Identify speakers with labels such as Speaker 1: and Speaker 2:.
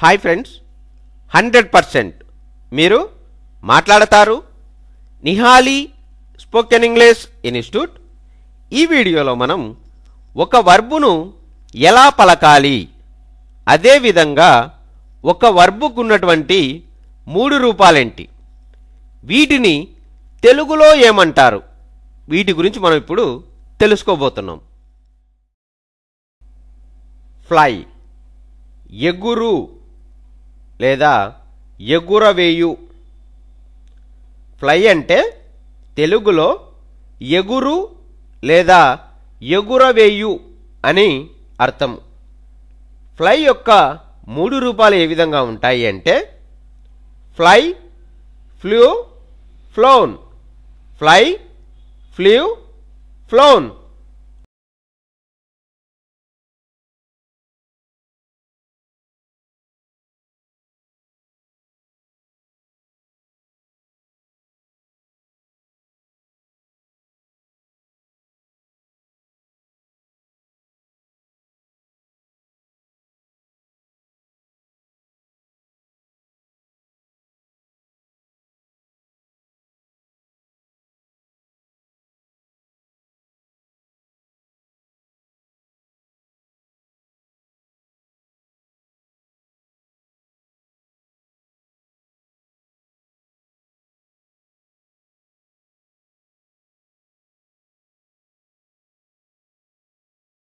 Speaker 1: hi friends hundred percent మీరు మాట్లాడతారు నిహాలి spoken English institute ఈ వీడియోలో మనం ఒక వర్బును ఎలా పలకాలి అదేవిధంగా ఒక వర్బుకు ఉన్నటువంటి మూడు రూపాలేంటి వీటిని తెలుగులో ఏమంటారు వీటి గురించి మనం ఇప్పుడు తెలుసుకోబోతున్నాం ఫ్లై ఎగురు లేదా ఎగురవేయు ఫ్లై అంటే తెలుగులో ఎగురు లేదా ఎగురవేయు అని అర్థం ఫ్లై యొక్క మూడు రూపాలు ఏ విధంగా ఉంటాయి అంటే fly flew flown fly flew flown